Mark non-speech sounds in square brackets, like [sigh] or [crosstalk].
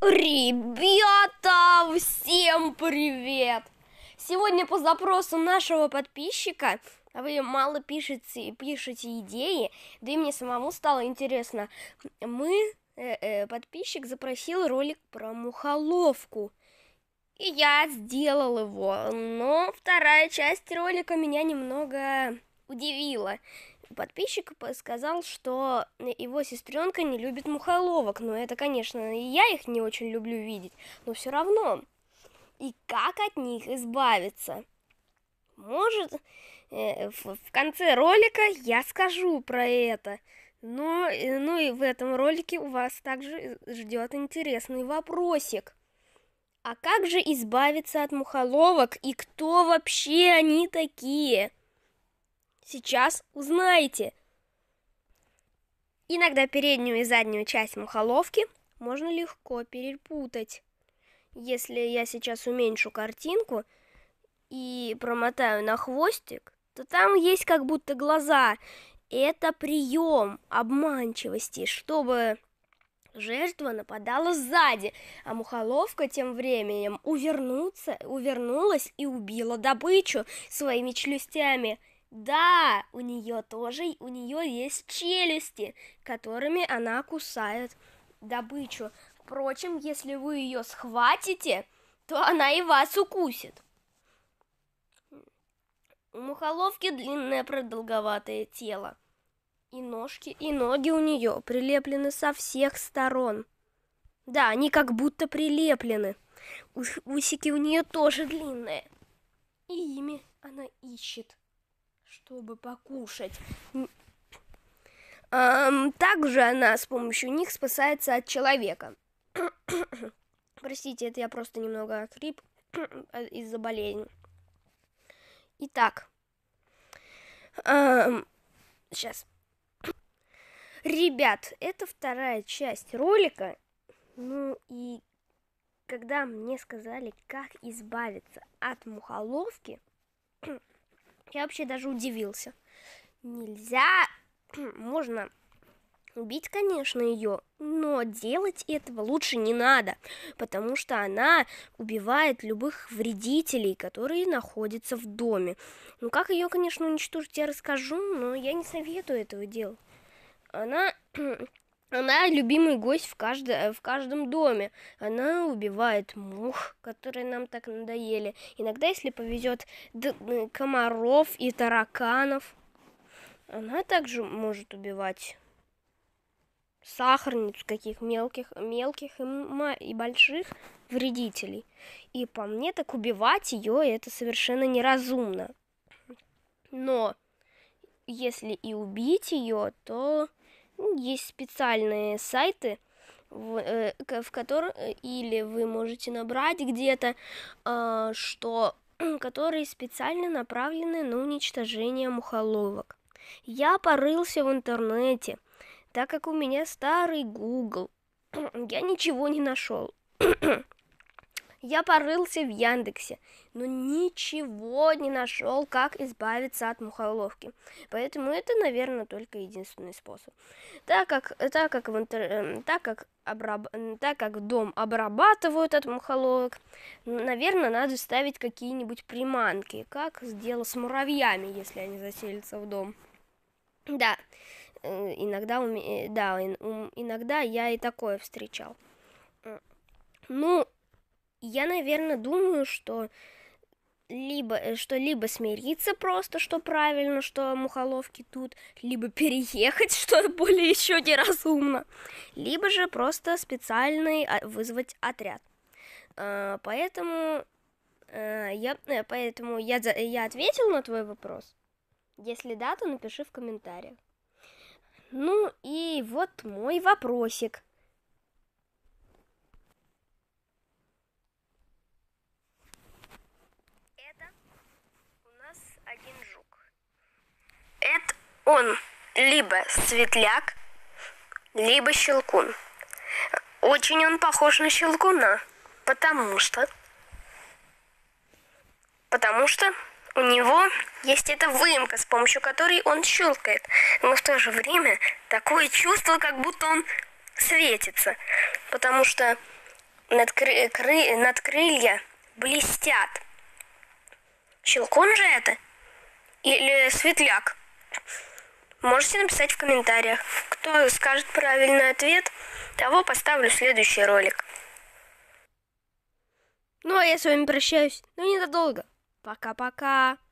Ребята, всем привет! Сегодня по запросу нашего подписчика, а вы мало пишете, пишете идеи, да и мне самому стало интересно, мы, э -э, подписчик запросил ролик про мухоловку. И я сделал его, но вторая часть ролика меня немного удивила подписчик сказал, что его сестренка не любит мухоловок. Но это, конечно, и я их не очень люблю видеть, но все равно. И как от них избавиться? Может, э, в конце ролика я скажу про это. Но, э, ну и в этом ролике у вас также э, ждет интересный вопросик. А как же избавиться от мухоловок и кто вообще они такие? Сейчас узнаете. Иногда переднюю и заднюю часть мухоловки можно легко перепутать. Если я сейчас уменьшу картинку и промотаю на хвостик, то там есть как будто глаза. Это прием обманчивости, чтобы жертва нападала сзади, а мухоловка тем временем увернуться, увернулась и убила добычу своими челюстями – да, у нее тоже, у нее есть челюсти, которыми она кусает добычу. Впрочем, если вы ее схватите, то она и вас укусит. У мухоловки длинное продолговатое тело. И ножки, и ноги у нее прилеплены со всех сторон. Да, они как будто прилеплены. Усики у нее тоже длинные. И ими она ищет чтобы покушать. Также она с помощью них спасается от человека. [coughs] Простите, это я просто немного окрип [coughs] а, из-за болезни. Итак, сейчас. [coughs] Ребят, это вторая часть ролика. Ну и когда мне сказали, как избавиться от мухоловки, я вообще даже удивился. Нельзя, [clears throat] можно убить, конечно, ее, но делать этого лучше не надо, потому что она убивает любых вредителей, которые находятся в доме. Ну как ее, конечно, уничтожить, я расскажу, но я не советую этого делать. Она [clears throat] Она любимый гость в, кажд э, в каждом доме. Она убивает мух, которые нам так надоели. Иногда, если повезет, комаров и тараканов. Она также может убивать сахарницу, каких мелких, мелких и, и больших вредителей. И по мне, так убивать ее это совершенно неразумно. Но если и убить ее, то есть специальные сайты, в, э, в которых э, или вы можете набрать где-то, э, что [clears throat] которые специально направлены на уничтожение мухоловок. Я порылся в интернете, так как у меня старый Google. [clears throat] Я ничего не нашел. [clears throat] Я порылся в Яндексе, но ничего не нашел, как избавиться от мухоловки. Поэтому это, наверное, только единственный способ. Так как, так как, в интер... Э, так как, обраб... Э, так как дом обрабатывают от мухоловок, наверное, надо ставить какие-нибудь приманки, как сделал с муравьями, если они заселятся в дом. Да, э, иногда, уме... да, иногда я и такое встречал. Ну, я, наверное, думаю, что либо э, что либо смириться просто, что правильно, что мухоловки тут, либо переехать, [laughs] что более еще неразумно, либо же просто специальный а, вызвать отряд. А, э, э, поэтому я поэтому я я ответил на твой вопрос. Если да, то напиши в комментариях. Ну и вот мой вопросик. он либо светляк, либо щелкун. Очень он похож на щелкуна, потому что... Потому что у него есть эта выемка, с помощью которой он щелкает. Но в то же время такое чувство, как будто он светится. Потому что над кры кры надкрылья блестят. Щелкун же это? Или светляк? Можете написать в комментариях. Кто скажет правильный ответ, того поставлю следующий ролик. Ну а я с вами прощаюсь, но ненадолго. Пока-пока.